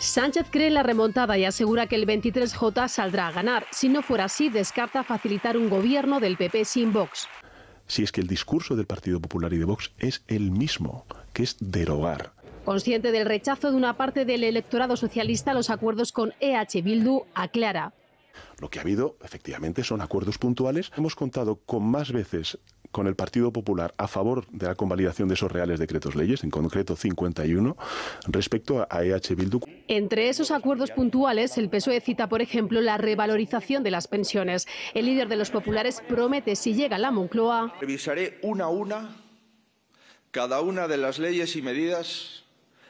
Sánchez cree la remontada y asegura que el 23J saldrá a ganar. Si no fuera así, descarta facilitar un gobierno del PP sin Vox. Si es que el discurso del Partido Popular y de Vox es el mismo, que es derogar. Consciente del rechazo de una parte del electorado socialista los acuerdos con EH Bildu, aclara. Lo que ha habido, efectivamente, son acuerdos puntuales. Hemos contado con más veces con el Partido Popular a favor de la convalidación de esos reales decretos leyes, en concreto 51, respecto a EH Bildu. Entre esos acuerdos puntuales, el PSOE cita, por ejemplo, la revalorización de las pensiones. El líder de los populares promete, si llega a la Moncloa... Revisaré una a una cada una de las leyes y medidas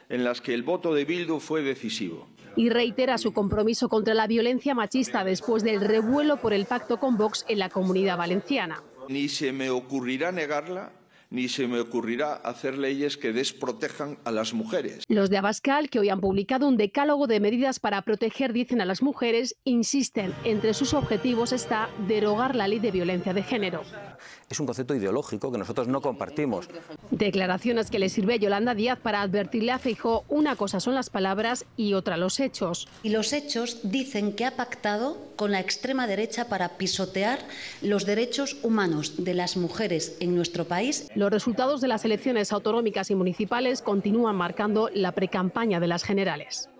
en las que el voto de Bildu fue decisivo y reitera su compromiso contra la violencia machista después del revuelo por el pacto con Vox en la comunidad valenciana ni se me ocurrirá negarla ni se me ocurrirá hacer leyes que desprotejan a las mujeres. Los de Abascal, que hoy han publicado un decálogo de medidas para proteger, dicen a las mujeres, insisten, entre sus objetivos está derogar la ley de violencia de género. Es un concepto ideológico que nosotros no compartimos. Declaraciones que le sirve a Yolanda Díaz para advertirle a Fijo: una cosa son las palabras y otra los hechos. Y los hechos dicen que ha pactado con la extrema derecha para pisotear los derechos humanos de las mujeres en nuestro país. Los resultados de las elecciones autonómicas y municipales continúan marcando la precampaña de las generales.